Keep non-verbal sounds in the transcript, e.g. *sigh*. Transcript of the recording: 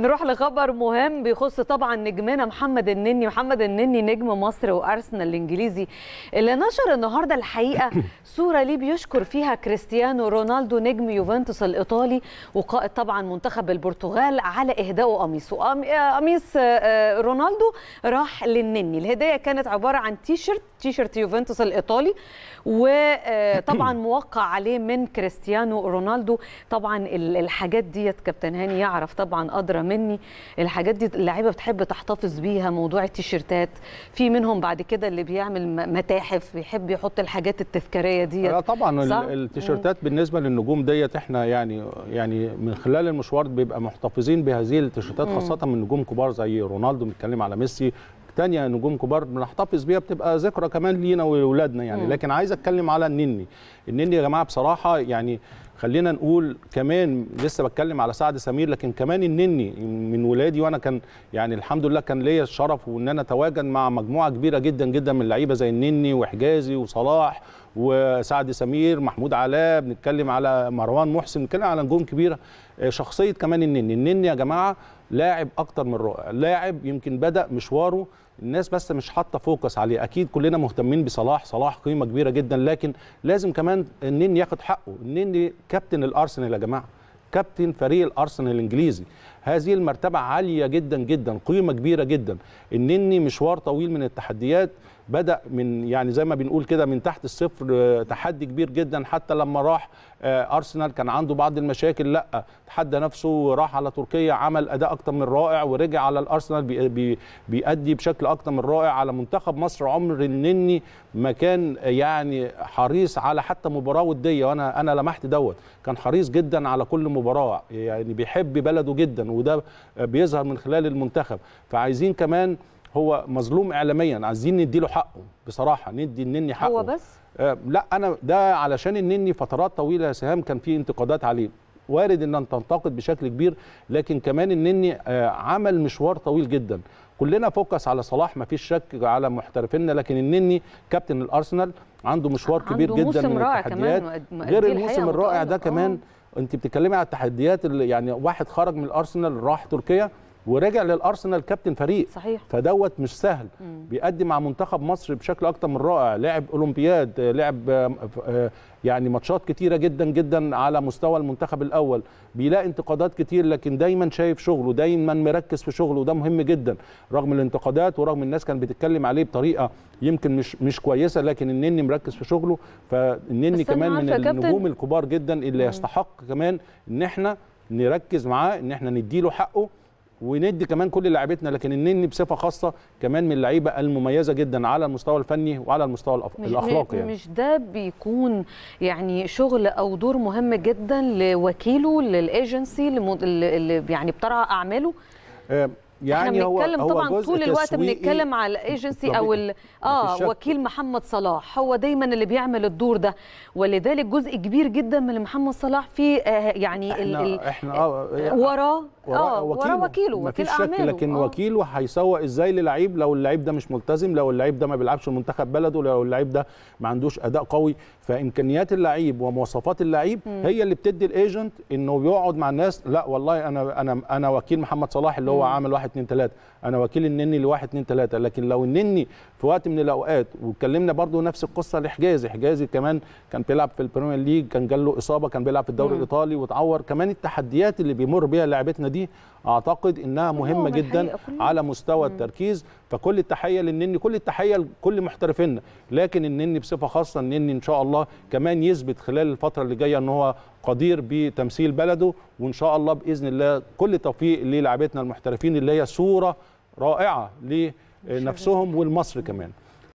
نروح لخبر مهم بيخص طبعا نجمنا محمد النني محمد النني نجم مصر وارسنال الانجليزي اللي نشر النهارده الحقيقه *coughs* صوره ليه بيشكر فيها كريستيانو رونالدو نجم يوفنتوس الايطالي وقائد طبعا منتخب البرتغال على اهدائه قميصه آه، قميص آه، آه، رونالدو راح للنني الهديه كانت عباره عن تيشرت تيشرت يوفنتوس الايطالي وطبعا *coughs* موقع عليه من كريستيانو رونالدو طبعا الحاجات ديت كابتن هاني يعرف طبعا قدر مني الحاجات دي اللعيبه بتحب تحتفظ بيها موضوع التيشيرتات في منهم بعد كده اللي بيعمل متاحف بيحب يحط الحاجات التذكاريه دي لا آه، طبعا التيشيرتات بالنسبه للنجوم ديت احنا يعني يعني من خلال المشوار بيبقى محتفظين بهذه التيشيرتات خاصه من نجوم كبار زي رونالدو بنتكلم على ميسي تانية نجوم كبار بنحتفظ بيها بتبقى ذكرى كمان لينا ولولادنا يعني لكن عايز اتكلم على النني النني يا جماعه بصراحه يعني خلينا نقول كمان لسه بتكلم على سعد سمير لكن كمان النني من ولادي وانا كان يعني الحمد لله كان ليا الشرف وان انا اتواجد مع مجموعه كبيره جدا جدا من اللعيبه زي النني وحجازي وصلاح وسعد سمير محمود علاء بنتكلم على مروان محسن بنتكلم على نجوم كبيره آه، شخصيه كمان النني النني يا جماعه لاعب اكتر من رائع لاعب يمكن بدا مشواره الناس بس مش حاطه فوكس عليه اكيد كلنا مهتمين بصلاح صلاح قيمه كبيره جدا لكن لازم كمان النين ياخد حقه النين كابتن الارسنال يا جماعه كابتن فريق الارسنال الانجليزي هذه المرتبه عاليه جدا جدا قيمه كبيره جدا انني مشوار طويل من التحديات بدا من يعني زي ما بنقول كده من تحت الصفر آه، تحدي كبير جدا حتى لما راح آه، ارسنال كان عنده بعض المشاكل لا تحدى نفسه وراح على تركيا عمل اداء اكتر من رائع ورجع على الارسنال بيأدي بشكل اكتر من رائع على منتخب مصر عمر النني ما كان آه، يعني حريص على حتى مباراه وديه وانا انا لمحت دوت كان حريص جدا على كل مباراه يعني بيحب بلده جدا وده بيظهر من خلال المنتخب فعايزين كمان هو مظلوم اعلاميا عايزين نديله حقه بصراحه ندي النني حقه هو بس آه لا انا ده علشان النني فترات طويله يا سهام كان في انتقادات عليه وارد ان تنتقد بشكل كبير لكن كمان النني آه عمل مشوار طويل جدا كلنا فوكس على صلاح ما فيش شك على محترفينا لكن النني كابتن الارسنال عنده مشوار عنده كبير جدا من التحديات غير الموسم الرائع ده كمان أوه. انت بتتكلمي على التحديات اللي يعني واحد خرج من الارسنال راح تركيا ورجع للارسنال كابتن فريق صحيح فدوت مش سهل مم. بيقدم مع منتخب مصر بشكل اكتر من رائع لعب اولمبياد آه، لعب آه، آه، يعني ماتشات كتيره جدا جدا على مستوى المنتخب الاول بيلاقي انتقادات كتير لكن دايما شايف شغله دايما مركز في شغله وده مهم جدا رغم الانتقادات ورغم الناس كانت بتتكلم عليه بطريقه يمكن مش مش كويسه لكن النني مركز في شغله فالنني كمان من النجوم الكبار جدا اللي مم. يستحق كمان ان احنا نركز معاه ان احنا نديله حقه وندي كمان كل لاعيبتنا لكن النني بصفه خاصه كمان من اللعيبه المميزه جدا على المستوى الفني وعلى المستوى الاخلاقي يعني مش ده بيكون يعني شغل او دور مهم جدا لوكيله للايجنسي اللي يعني بترعى اعماله آه يعني احنا بنتكلم طبعا طول الوقت بنتكلم على الايجنسي او اه وكيل محمد صلاح هو دايما اللي بيعمل الدور ده ولذلك جزء كبير جدا من محمد صلاح في آه يعني احنا ال احنا آه, آه، وراه آه، ورا وكيله وكيله مفيش آه. وكيل شك لكن أوه. وكيله هيسوق ازاي للعيب لو اللعيب ده مش ملتزم لو اللعيب ده ما بيلعبش منتخب بلده لو اللعيب ده ما عندوش اداء قوي فامكانيات اللعيب ومواصفات اللعيب هي اللي بتدي الايجنت انه بيقعد مع الناس لا والله انا انا انا وكيل محمد صلاح اللي هو عامل 1 2 3 انا وكيل النني ل 1 2 3 لكن لو النني في وقت من الاوقات واتكلمنا برضو نفس القصه لحجازي حجازي كمان كان بيلعب في البريمير ليج كان جاله اصابه كان بيلعب في الدوري الايطالي واتعور كمان التحديات اللي بيمر بيها لعبتنا دي دي اعتقد انها مهمه جدا على مستوى التركيز فكل التحيه للنني كل التحيه لكل محترفينا لكن النني بصفه خاصه النني ان شاء الله كمان يثبت خلال الفتره اللي جايه ان هو قدير بتمثيل بلده وان شاء الله باذن الله كل توفيق للاعبتنا المحترفين اللي هي صوره رائعه لنفسهم والمصر كمان